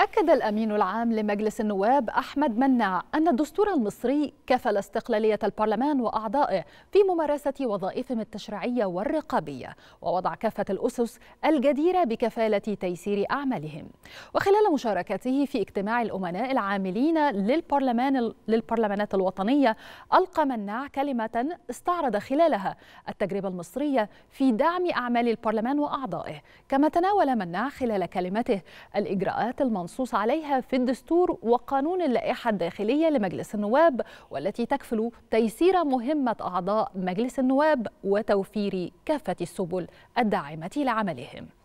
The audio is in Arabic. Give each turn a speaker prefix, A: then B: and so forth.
A: أكد الأمين العام لمجلس النواب أحمد منع أن الدستور المصري كفل استقلالية البرلمان وأعضائه في ممارسة وظائفهم التشريعية والرقابية ووضع كافة الأسس الجديرة بكفالة تيسير أعمالهم وخلال مشاركته في اجتماع الأمناء العاملين للبرلمان للبرلمانات الوطنية ألقى منع كلمة استعرض خلالها التجربة المصرية في دعم أعمال البرلمان وأعضائه كما تناول منع خلال كلمته الإجراءات المنصورة المنصوص عليها في الدستور وقانون اللائحة الداخلية لمجلس النواب والتي تكفل تيسير مهمة أعضاء مجلس النواب وتوفير كافة السبل الداعمة لعملهم